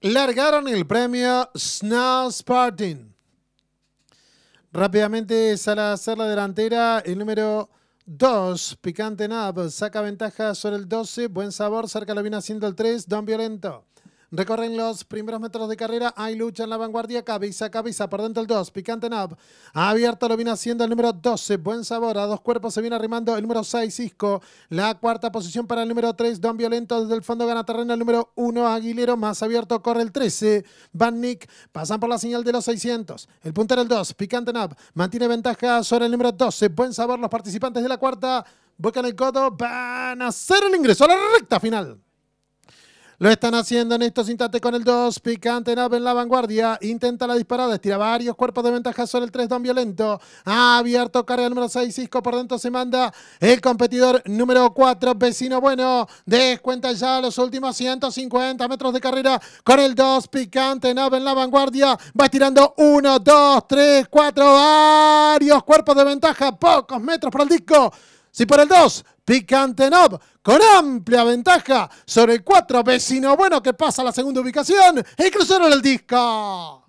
largaron el premio Snow Spartan. Rápidamente sale a hacer la delantera el número 2, Picante Nab, saca ventaja sobre el 12, Buen Sabor, cerca lo viene haciendo el 3, Don Violento. Recorren los primeros metros de carrera. Hay lucha en la vanguardia. Cabeza, cabeza. Por dentro el 2. Picante nap, Abierto lo viene haciendo el número 12. Buen sabor. A dos cuerpos se viene arrimando el número 6, Cisco. La cuarta posición para el número 3, Don Violento. Desde el fondo gana terreno el número 1, Aguilero. Más abierto corre el 13. Van Nick. Pasan por la señal de los 600. El puntero el 2. Picante nap Mantiene ventaja sobre el número 12. Buen sabor. Los participantes de la cuarta. Buscan el codo. Van a hacer el ingreso a la recta final. Lo están haciendo en estos instantes con el 2. Picante Nave en la vanguardia. Intenta la disparada. Estira varios cuerpos de ventaja sobre el 3. Don Violento. Ha abierto carga número 6. Cisco por dentro se manda el competidor número 4. Vecino bueno. Descuenta ya los últimos 150 metros de carrera con el 2. Picante Nave en la vanguardia. Va estirando 1, 2, 3, 4. Varios cuerpos de ventaja. Pocos metros para el disco. Si por el 2, Picante con amplia ventaja sobre el vecinos Vecino bueno que pasa a la segunda ubicación y en el disco.